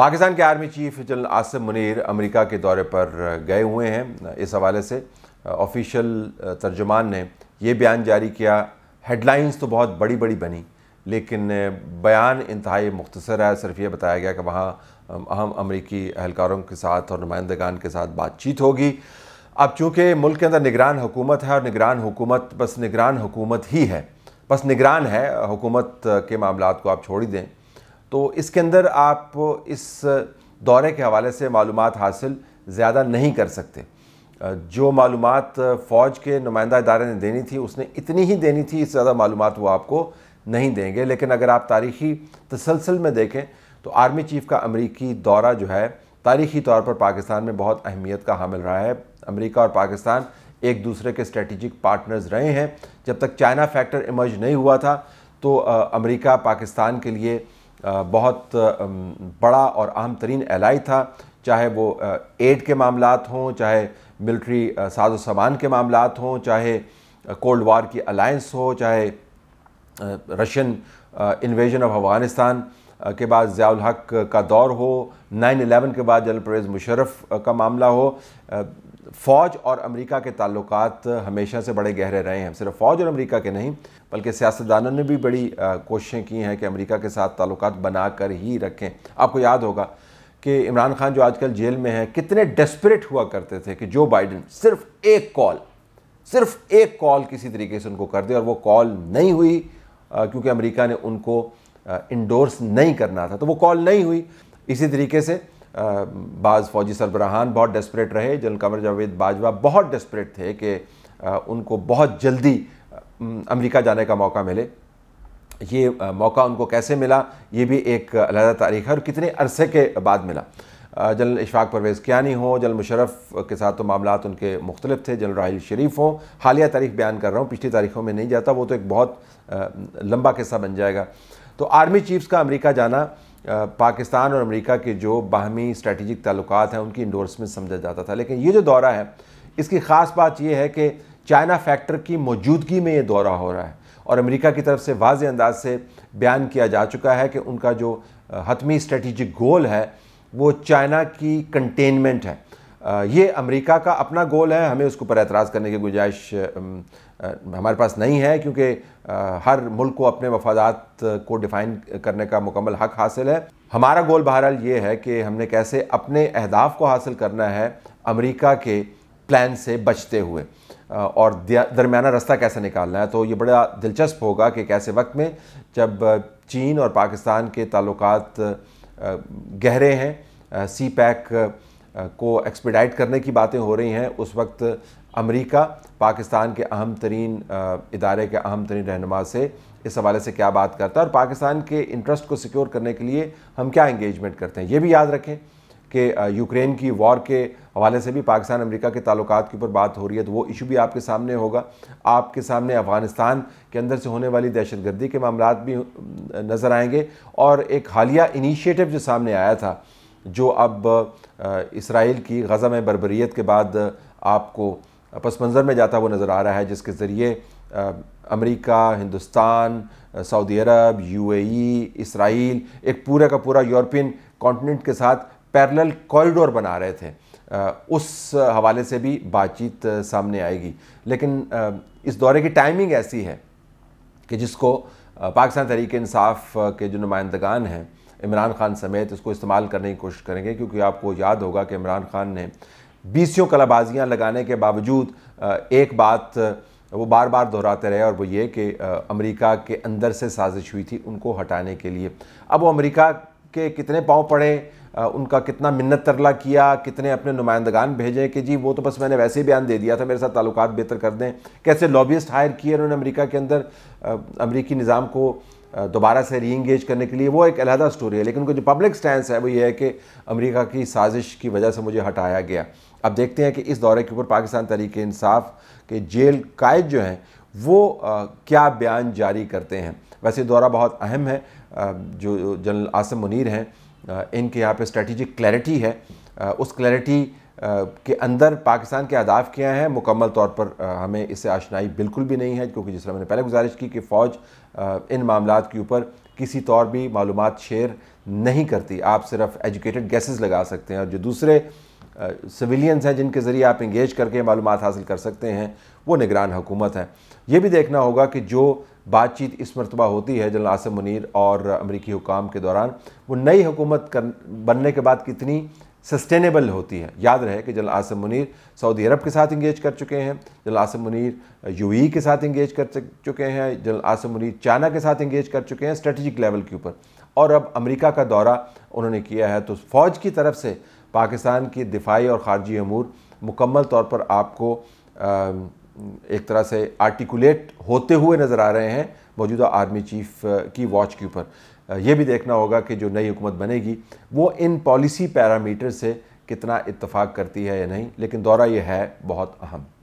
पाकिस्तान के army chief general Asif Munir America के दौरे पर गए हुए हैं इस हवाले से ऑफिशियल तर्जुमान ने यह बयान जारी किया हेडलाइंस तो बहुत बड़ी बड़ी बनी लेकिन बयान इंतहाई मुख्तसर है सिर्फ ये बताया गया कि वहाँ अहम अमरीकी अहलकारों के साथ और नुमाइंदगान के साथ बातचीत होगी अब चूँकि मुल्क के अंदर निगरान हुकूमत है और निगरान हुकूमत बस निगरान हुकूमत ही है बस निगरान है हुकूमत के मामला को आप छोड़ ही दें तो इसके अंदर आप इस दौरे के हवाले से मालूम हासिल ज़्यादा नहीं कर सकते जो मालूम फ़ौज के नुमाइंदा इदारे ने देनी थी उसने इतनी ही देनी थी इससे ज़्यादा मालूम वो आपको नहीं देंगे लेकिन अगर आप तारीखी तसलसल में देखें तो आर्मी चीफ़ का अमरीकी दौरा जो है तारीखी तौर पर पाकिस्तान में बहुत अहमियत का हामिल रहा है अमरीका और पाकिस्तान एक दूसरे के स्ट्रेटिजिक पार्टनर्स रहे हैं जब तक चाइना फैक्टर इमर्ज नहीं हुआ था तो अमरीका पाकिस्तान के लिए बहुत बड़ा और अहम तरीन एलाई था चाहे वो एड के मामला हों चाहे मिलिट्री साजो सामान के मामला हों चाहे कोल्ड वार की अलाइंस हो चाहे रशियन इन्वेजन ऑफ अफ़गानिस्तान के बाद ज़ियाल हक का दौर हो नाइन एलेवन के बाद जनरल परवेज़ मुशरफ का मामला हो फ़ौज और अमेरिका के ताल्लुक हमेशा से बड़े गहरे रहे हैं सिर्फ फ़ौज और अमेरिका के नहीं बल्कि सियासतदानों ने भी बड़ी कोशिशें की हैं कि अमेरिका के साथ ताल्लुक बनाकर ही रखें आपको याद होगा कि इमरान खान जो आजकल जेल में है कितने डेस्परेट हुआ करते थे कि जो बाइडन सिर्फ एक कॉल सिर्फ एक कॉल किसी तरीके से उनको कर दे और वो कॉल नहीं हुई क्योंकि अमरीका ने उनको इंडोर्स नहीं करना था तो वो कॉल नहीं हुई इसी तरीके से बाज़ फौजी सरबराहान बहुत डेस्परेट रहे जनरल कमर जावेद बाजवा बहुत डेस्परेट थे कि उनको बहुत जल्दी अमेरिका जाने का मौका मिले ये मौका उनको कैसे मिला ये भी एक अलहदा तारीख है और कितने अरसे के बाद मिला जनरल इशफाक परवेज़ क्यानी हो जनरल मुशरफ के साथ तो मामला उनके मुख्तलिफ थे जनरल राहिल शरीफ हों हालिया तारीख बयान कर रहा हूँ पिछली तारीखों में नहीं जाता वो तो एक बहुत लंबा किस्सा बन जाएगा तो आर्मी चीफ्स का अमरीका जाना पाकिस्तान और अमेरिका के जो बाहमी स्ट्रेटजिक ताल्लुक हैं उनकी इंडोर्समेंट समझा जाता था लेकिन ये जो दौरा है इसकी ख़ास बात यह है कि चाइना फैक्टर की मौजूदगी में ये दौरा हो रहा है और अमेरिका की तरफ से वाज अंदाज से बयान किया जा चुका है कि उनका जो हतमी स्ट्रेटजिक गोल है वो चाइना की कंटेनमेंट है ये अमेरिका का अपना गोल है हमें उसके ऊपर एतराज़ करने की गुंजाइश हमारे पास नहीं है क्योंकि हर मुल्क को अपने मफादात को डिफ़ाइन करने का मुकम्मल हक हासिल है हमारा गोल बहरहाल ये है कि हमने कैसे अपने अहदाफ को हासिल करना है अमेरिका के प्लान से बचते हुए और दरमियाना रास्ता कैसे निकालना है तो ये बड़ा दिलचस्प होगा कि कैसे वक्त में जब चीन और पाकिस्तान के ताल्लुकात गहरे हैं सी पैक को एक्सपेडाइट करने की बातें हो रही हैं उस वक्त अमेरिका पाकिस्तान के अहम तरीन इदारे के अहम तरीन रहनुमा से इस हवाले से क्या बात करता है और पाकिस्तान के इंटरेस्ट को सिक्योर करने के लिए हम क्या इंगेजमेंट करते हैं ये भी याद रखें कि यूक्रेन की वॉर के हवाले से भी पाकिस्तान अमेरिका के ताल्लुक के ऊपर बात हो रही है तो वो इशू भी आपके सामने होगा आपके सामने अफ़गानिस्तान के अंदर से होने वाली दहशत गर्दी के मामला भी नज़र आएंगे और एक हालिया इनिशिएटिव जो सामने आया था जो अब इसराइल की गज़ा में बरबरीत के बाद आपको पस मंज़र में जाता हुआ नज़र आ रहा है जिसके ज़रिए अमेरिका हिंदुस्तान सऊदी अरब यूएई इसराइल एक पूरे का पूरा यूरोपियन कॉन्टिनेंट के साथ पैरेलल कॉरिडोर बना रहे थे उस हवाले से भी बातचीत सामने आएगी लेकिन इस दौरे की टाइमिंग ऐसी है कि जिसको पाकिस्तान तहरीक इंसाफ के जो नुमाइंदगान हैं इमरान खान समेत इसको इस्तेमाल करने की कोशिश करेंगे क्योंकि आपको याद होगा कि इमरान खान ने बीसियों कलाबाजियाँ लगाने के बावजूद एक बात वो बार बार दोहराते रहे और वो ये कि अमेरिका के अंदर से साजिश हुई थी उनको हटाने के लिए अब वो अमेरिका के कितने पाँव पड़े उनका कितना मिन्नत तरला किया कितने अपने नुमाइंदगान भेजे कि जी वो तो बस मैंने वैसे ही बयान दे दिया था मेरे साथ ताल्लुक बेहतर कर दें कैसे लॉबिस्ट हायर किए उन्होंने अमेरिका के अंदर अमरीकी निज़ाम को दोबारा से री इंगेज करने के लिए वो एक अलहदा स्टोरी है लेकिन उनका जो पब्लिक स्टैंड है वो ये है कि अमरीका की साजिश की वजह से मुझे हटाया गया अब देखते हैं कि इस दौरे के ऊपर पाकिस्तान तहरीक इंसाफ के जेल कायद जो हैं वो आ, क्या बयान जारी करते हैं वैसे दौरा बहुत अहम है आ, जो जनरल आसम मुनीर हैं इनके यहाँ पे स्ट्रेटजिक क्लैरिटी है आ, उस क्लैरिटी के अंदर पाकिस्तान के अहदाफ क्या हैं मुकम्मल तौर पर हमें इससे आशनाई बिल्कुल भी नहीं है क्योंकि जिस तरह मैंने पहले गुजारिश की कि फ़ौज इन मामला के ऊपर किसी तौर भी मालूम शेयर नहीं करती आप सिर्फ एजुकेटेड गैसेस लगा सकते हैं और जो दूसरे सिविलियंस हैं जिनके ज़रिए आप इंगेज करके मालूम हासिल कर सकते हैं वो निगरान हुकूमत है ये भी देखना होगा कि जो बातचीत इस मरतबा होती है जनरल आसम मुनर और अमरीकी हुकाम के दौरान वो नई हुकूमत कर बनने के बाद कितनी सस्टेनेबल होती है याद रहे कि जनरल आसम मुनीर सऊदी अरब के साथ इंगेज कर चुके हैं जनरल आसम मुनीर यूएई के साथ इंगेज कर चुके हैं जनरल आसम मुनीर चाइना के साथ इंगेज कर चुके हैं स्ट्रेटजिक लेवल के ऊपर और अब अमेरिका का दौरा उन्होंने किया है तो फ़ौज की तरफ से पाकिस्तान की दिफाई और ख़ारजी अमूर मुकम्मल तौर पर आपको एक तरह से आर्टिकुलेट होते हुए नज़र आ रहे हैं मौजूदा आर्मी चीफ की वॉच के ऊपर यह भी देखना होगा कि जो नई हुकूमत बनेगी वो इन पॉलिसी पैरामीटर से कितना इतफाक़ करती है या नहीं लेकिन दौरा यह है बहुत अहम